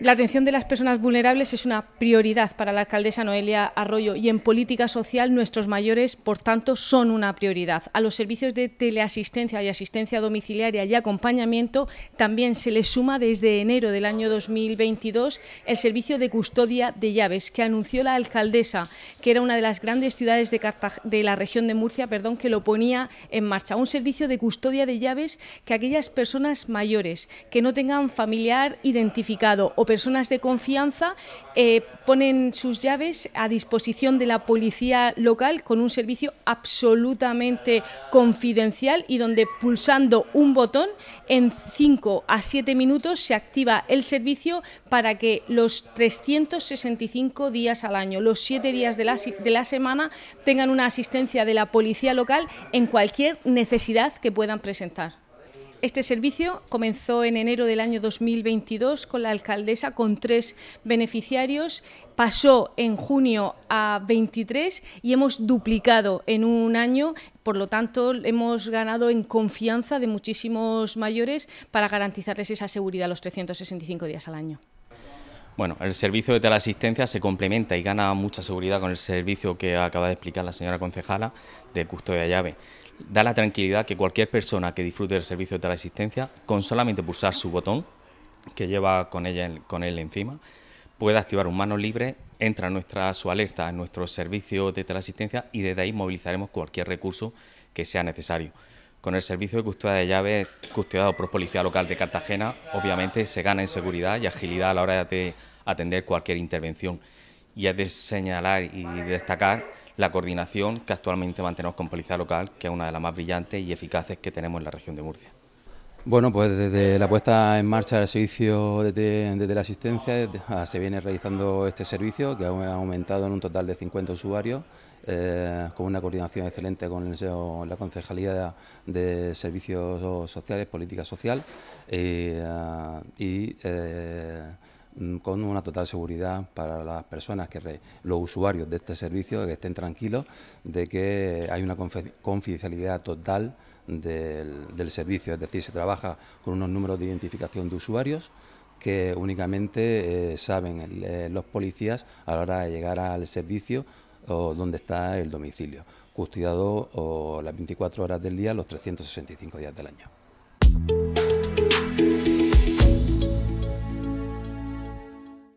La atención de las personas vulnerables es una prioridad para la alcaldesa Noelia Arroyo y en política social nuestros mayores, por tanto, son una prioridad. A los servicios de teleasistencia y asistencia domiciliaria y acompañamiento también se les suma desde enero del año 2022 el servicio de custodia de llaves que anunció la alcaldesa, que era una de las grandes ciudades de, la región de Murcia perdón, que lo ponía en marcha. Un servicio de custodia de llaves que aquellas personas mayores que no tengan familiar identificado o personas de confianza eh, ponen sus llaves a disposición de la policía local con un servicio absolutamente confidencial y donde pulsando un botón en 5 a 7 minutos se activa el servicio para que los 365 días al año, los 7 días de de la semana, tengan una asistencia de la policía local en cualquier necesidad que puedan presentar. Este servicio comenzó en enero del año 2022 con la alcaldesa, con tres beneficiarios, pasó en junio a 23 y hemos duplicado en un año por lo tanto, hemos ganado en confianza de muchísimos mayores para garantizarles esa seguridad los 365 días al año. Bueno, el servicio de teleasistencia se complementa y gana mucha seguridad con el servicio que acaba de explicar la señora concejala de custodia llave. Da la tranquilidad que cualquier persona que disfrute del servicio de teleasistencia, con solamente pulsar su botón, que lleva con, ella, con él encima, pueda activar un mano libre, entra nuestra, su alerta en nuestro servicio de teleasistencia y desde ahí movilizaremos cualquier recurso que sea necesario. Con el servicio de custodia de llaves custodiado por Policía Local de Cartagena, obviamente se gana en seguridad y agilidad a la hora de atender cualquier intervención. Y es de señalar y destacar la coordinación que actualmente mantenemos con Policía Local, que es una de las más brillantes y eficaces que tenemos en la región de Murcia. Bueno, pues desde la puesta en marcha del servicio desde la asistencia, ah, se viene realizando este servicio que ha aumentado en un total de 50 usuarios eh, con una coordinación excelente con e la Concejalía de Servicios Sociales, Política Social y ah, eh, Mm, con una total seguridad para las personas, que los usuarios de este servicio, que estén tranquilos de que hay una confidencialidad total del, del servicio, es decir, se trabaja con unos números de identificación de usuarios que únicamente eh, saben eh, los policías a la hora de llegar al servicio o donde está el domicilio, custodiado las 24 horas del día, los 365 días del año.